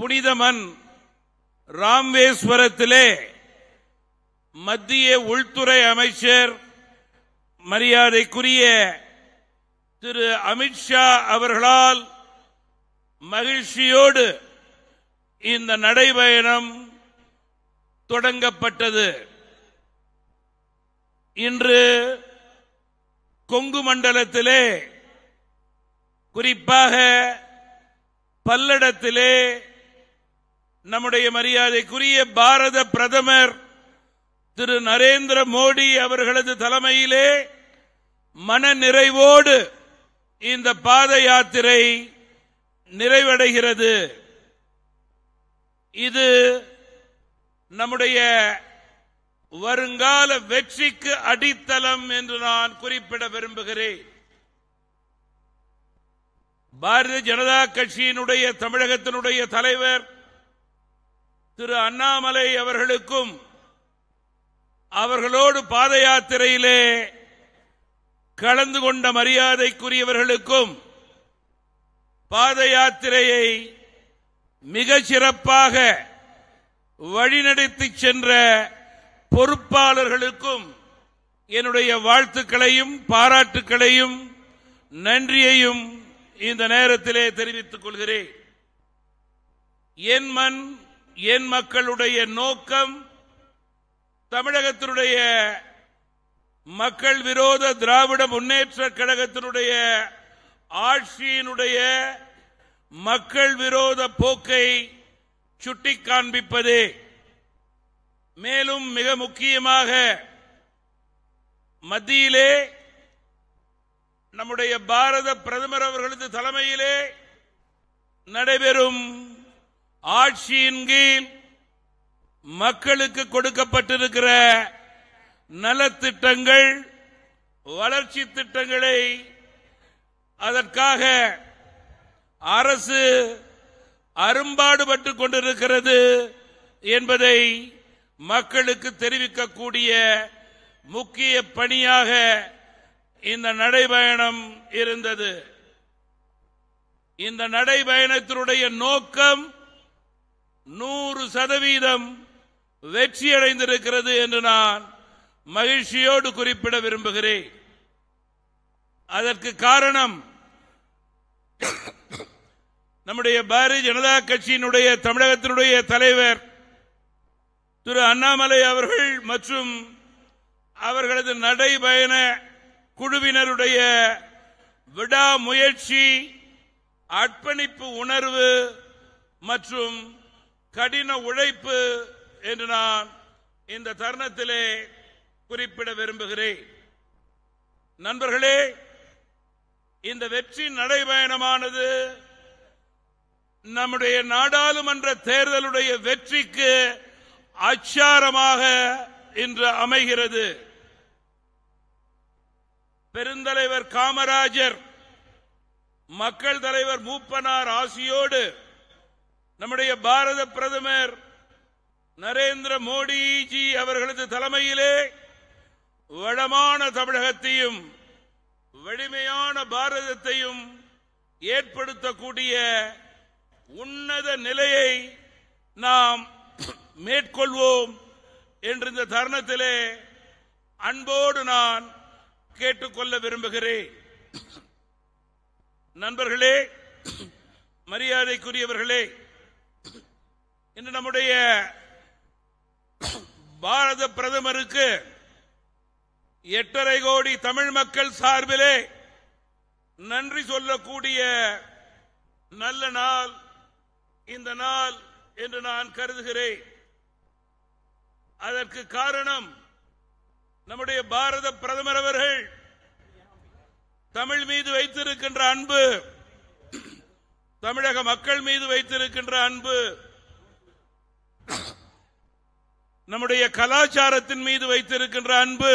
புனிதமன் ராம்வேஸ்வரத்திலே மத்திய உள்துறை அமைச்சர் மரியாதைக்குரிய திரு அமித்ஷா அவர்களால் மகிழ்ச்சியோடு இந்த நடைபயணம் தொடங்கப்பட்டது இன்று கொங்கு மண்டலத்திலே குறிப்பாக பல்லடத்திலே நம்முடைய மரியாதைக்குரிய பாரத பிரதமர் திரு நரேந்திர மோடி அவர்களது தலைமையிலே மன நிறைவோடு இந்த பாத யாத்திரை நிறைவடைகிறது இது நம்முடைய வருங்கால வெற்றிக்கு அடித்தளம் என்று நான் குறிப்பிட விரும்புகிறேன் பாரதிய ஜனதா கட்சியினுடைய தமிழகத்தினுடைய தலைவர் திரு அண்ணாமலை அவர்களுக்கும் அவர்களோடு பாத யாத்திரையிலே கலந்து கொண்ட மரியாதைக்குரியவர்களுக்கும் பாத யாத்திரையை மிக சிறப்பாக வழிநடத்தி சென்ற பொறுப்பாளர்களுக்கும் என்னுடைய வாழ்த்துக்களையும் பாராட்டுக்களையும் நன்றியையும் இந்த நேரத்திலே தெரிவித்துக் கொள்கிறேன் என் மண் என் மக்களுடைய நோக்கம் தமிழகத்தினுடைய மக்கள் விரோத திராவிட முன்னேற்ற கழகத்தினுடைய ஆட்சியினுடைய மக்கள் விரோத போக்கை சுட்டி காண்பிப்பதே மேலும் மிக முக்கியமாக மத்தியிலே நம்முடைய பாரத பிரதமர் அவர்களது தலைமையிலே நடைபெறும் ஆட்சியின் கீழ் மக்களுக்கு கொடுக்கப்பட்டிருக்கிற நலத்திட்டங்கள் வளர்ச்சி திட்டங்களை அதற்காக அரசு அரும்பாடுபட்டுக் கொண்டிருக்கிறது என்பதை மக்களுக்கு தெரிவிக்கக்கூடிய முக்கிய பணியாக இந்த நடைபயணம் இருந்தது இந்த நடைபயணத்தினுடைய நோக்கம் நூறு சதவீதம் வெற்றியடைந்திருக்கிறது என்று நான் மகிழ்ச்சியோடு குறிப்பிட விரும்புகிறேன் அதற்கு காரணம் நம்முடைய பாரதிய ஜனதா கட்சியினுடைய தமிழகத்தினுடைய தலைவர் திரு அண்ணாமலை அவர்கள் மற்றும் அவர்களது நடைபயண குழுவினருடைய விடாமுயற்சி அர்ப்பணிப்பு உணர்வு மற்றும் கடின உழைப்பு என்று நான் இந்த தருணத்திலே குறிப்பிட விரும்புகிறேன் நண்பர்களே இந்த வெற்றி நடைபயணமானது நம்முடைய நாடாளுமன்ற தேர்தலுடைய வெற்றிக்கு அச்சாரமாக இன்று அமைகிறது பெருந்தலைவர் காமராஜர் மக்கள் தலைவர் மூப்பனார் ஆசியோடு நம்முடைய பாரத பிரதமர் நரேந்திர மோடிஜி அவர்களது தலைமையிலே வளமான தமிழகத்தையும் வலிமையான பாரதத்தையும் ஏற்படுத்தக்கூடிய உன்னத நிலையை நாம் மேற்கொள்வோம் என்ற இந்த தருணத்திலே அன்போடு நான் கேட்டுக்கொள்ள விரும்புகிறேன் நண்பர்களே மரியாதைக்குரியவர்களே இன்று நம்முடைய பாரத பிரதமருக்கு எட்டரை கோடி தமிழ் மக்கள் சார்பிலே நன்றி சொல்லக்கூடிய நல்ல நாள் இந்த நாள் என்று நான் கருதுகிறேன் அதற்கு காரணம் நம்முடைய பாரத பிரதமர் அவர்கள் தமிழ் மீது வைத்திருக்கின்ற அன்பு தமிழக மக்கள் மீது வைத்திருக்கின்ற அன்பு நம்முடைய கலாச்சாரத்தின் மீது வைத்திருக்கின்ற அன்பு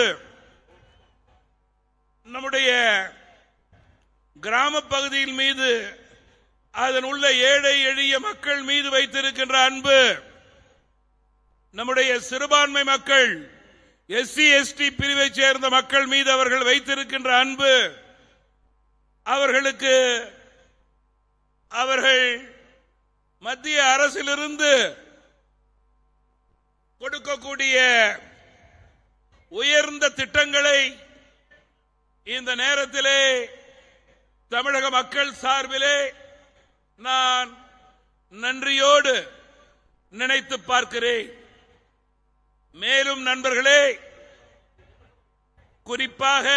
நம்முடைய கிராம பகுதியின் மீது அதன் உள்ள ஏழை எளிய மக்கள் மீது வைத்திருக்கின்ற அன்பு நம்முடைய சிறுபான்மை மக்கள் எஸ்சி எஸ்டி பிரிவை சேர்ந்த மக்கள் மீது அவர்கள் வைத்திருக்கின்ற அன்பு அவர்களுக்கு அவர்கள் மத்திய அரசிலிருந்து இருக்கக்கூடிய உயர்ந்த திட்டங்களை இந்த நேரத்திலே தமிழக மக்கள் சார்பிலே நான் நன்றியோடு நினைத்து பார்க்கிறேன் மேலும் நண்பர்களே குறிப்பாக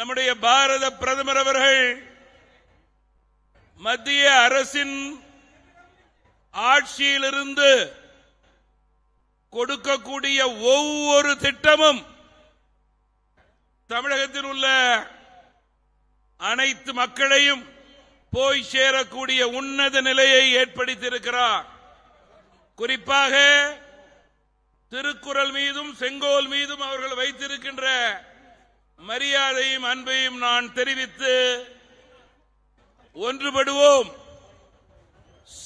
நம்முடைய பாரத பிரதமர் அவர்கள் மத்திய அரசின் ஆட்சியிலிருந்து கொடுக்கக்கூடிய ஒவ்வொரு திட்டமும் தமிழகத்தில் உள்ள அனைத்து மக்களையும் போய் சேரக்கூடிய உன்னத நிலையை ஏற்படுத்தியிருக்கிறார் குறிப்பாக திருக்குறள் மீதும் செங்கோல் மீதும் அவர்கள் வைத்திருக்கின்ற மரியாதையும் அன்பையும் நான் தெரிவித்து ஒன்றுபடுவோம்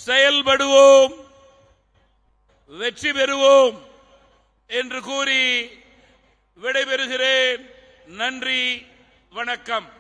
செயல்படுவோம் வெற்றி பெறுவோம் என்று கூறி விடைபெறுகிறேன் நன்றி வணக்கம்